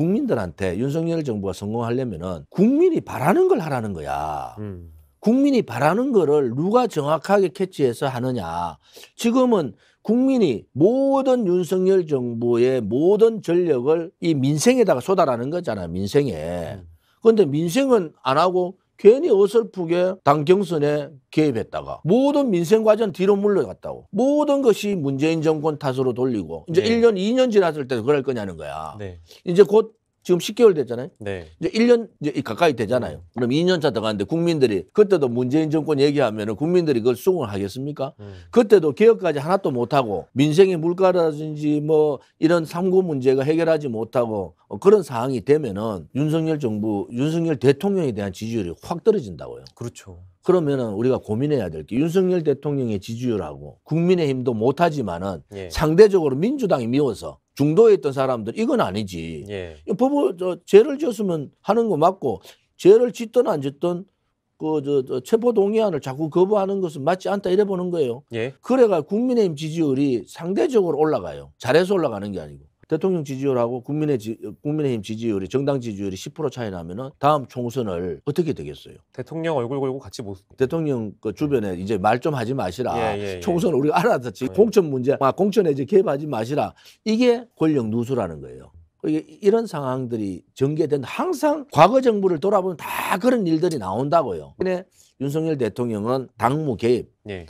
국민들한테 윤석열 정부가 성공하려면은 국민이 바라는 걸 하라는 거야. 음. 국민이 바라는 거를 누가 정확하게 캐치해서 하느냐. 지금은 국민이 모든 윤석열 정부의 모든 전력을 이 민생에다가 쏟아라는 거잖아, 민생에. 음. 그런데 민생은 안 하고 괜히 어설프게 당 경선에 개입했다가 모든 민생 과제는 뒤로 물러갔다고 모든 것이 문재인 정권 탓으로 돌리고 이제 네. 1년 2년 지났을 때 그럴 거냐는 거야. 네. 이제 곧 지금 10개월 됐잖아요. 네. 이제 1년 이제 가까이 되잖아요. 네. 그럼 2년차 더가는데 국민들이 그때도 문재인 정권 얘기하면 국민들이 그걸 수긍을 하겠습니까? 음. 그때도 개혁까지 하나도 못하고 민생의 물가라든지 뭐 이런 삼고 문제가 해결하지 못하고 어, 그런 상황이 되면은 윤석열 정부, 윤석열 대통령에 대한 지지율이 확 떨어진다고요. 그렇죠. 그러면은 우리가 고민해야 될 게 윤석열 대통령의 지지율하고 국민의힘도 못하지만은 예. 상대적으로 민주당이 미워서 중도에 있던 사람들 이건 아니지. 예. 법을 저 죄를 지었으면 하는 거 맞고 죄를 짓든 안 짓든 그저 저 체포 동의안을 자꾸 거부하는 것은 맞지 않다 이래 보는 거예요. 예. 그래가 국민의힘 지지율이 상대적으로 올라가요. 잘해서 올라가는 게 아니고. 대통령 지지율하고 국민의 지, 국민의힘 지지율이 정당 지지율이 10% 차이 나면은 다음 총선을 어떻게 되겠어요? 대통령 얼굴 걸고 같이 못. 대통령 그 주변에 이제 말 좀 하지 마시라. 예, 예, 예. 총선 우리가 알아듣지. 예. 공천 문제, 아, 공천에 이제 개입하지 마시라. 이게 권력 누수라는 거예요. 이런 상황들이 전개된 항상 과거 정부를 돌아보면 다 그런 일들이 나온다고요. 근데 윤석열 대통령은 당무 개입. 예.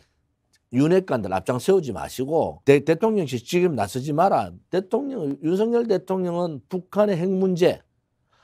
윤핵관들 앞장 세우지 마시고 대, 통령씨 지금 나서지 마라. 대통령 윤석열 대통령은 북한의 핵 문제,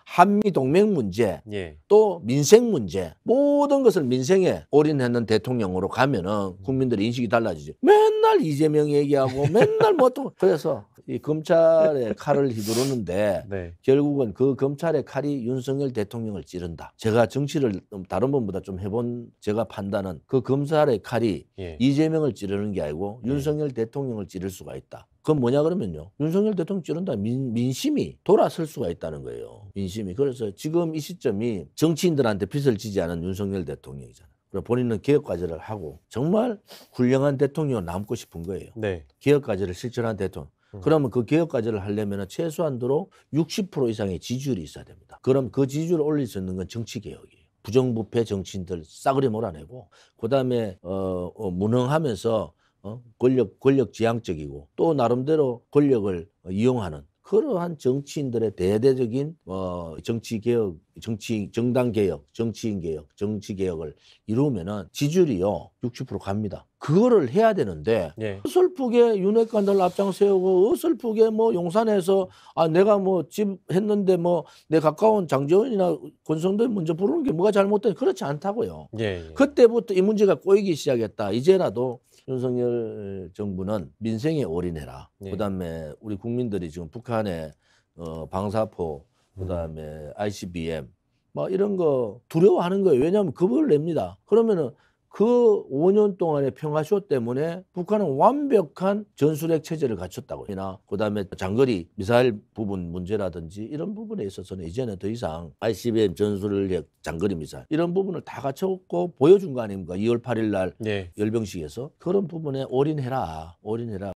한미 동맹 문제, 예. 또 민생 문제 모든 것을 민생에 올인했는 대통령으로 가면은 국민들의 인식이 달라지지. 맨날 맨날 이재명 얘기하고 맨날 뭐 또 그래서 이 검찰의 칼을 휘두르는데 네. 결국은 그 검찰의 칼이 윤석열 대통령을 찌른다. 제가 정치를 다른 분보다 좀 해본 제가 판단은 그 검찰의 칼이 예. 이재명을 찌르는 게 아니고 예. 윤석열 대통령을 찌를 수가 있다. 그건 뭐냐 그러면요. 윤석열 대통령 찌른다 민, 민심이 돌아설 수가 있다는 거예요. 민심이. 그래서 지금 이 시점이 정치인들한테 빚을 지지 않은 윤석열 대통령이잖아요. 그 본인은 개혁과제를 하고 정말 훌륭한 대통령 남고 싶은 거예요. 네. 개혁과제를 실천한 대통령. 음. 그러면 그 개혁과제를 하려면 최소한도로 60% 이상의 지지율이 있어야 됩니다. 그럼 그 지지율을 올릴 수 있는 건 정치개혁이에요. 부정부패 정치인들 싸그리 몰아내고 그다음에 어, 어 무능하면서 어, 권력 권력 지향적이고 또 나름대로 권력을 이용하는 그러한 정치인들의 대대적인 어, 정치 개혁, 정치 정당 개혁, 정치인 개혁, 정치 개혁을 이루면은 지지율이요 60% 갑니다. 그거를 해야 되는데 예. 어설프게 윤핵관들 앞장 세우고 어설프게 뭐 용산에서 아 내가 뭐 집 했는데 뭐 내 가까운 장재원이나 권성도 먼저 부르는 게 뭐가 잘못된 그렇지 않다고요. 예, 예. 그때부터 이 문제가 꼬이기 시작했다. 이제라도 윤석열 정부는 민생에 올인해라. 예. 그다음에 우리 국민들이 지금 북한의 어, 방사포 그다음에 음. ICBM 뭐 이런 거 두려워하는 거예요. 왜냐하면 겁을 냅니다. 그러면은 그 5년 동안의 평화쇼 때문에 북한은 완벽한 전술핵 체제를 갖췄다고 이나 그다음에 장거리 미사일 부분 문제라든지 이런 부분에 있어서는 이제는 더 이상 ICBM 전술핵 장거리 미사일 이런 부분을 다 갖췄고 보여준 거 아닙니까? 2월 8일 날 네. 열병식에서 그런 부분에 올인해라. 올인해라.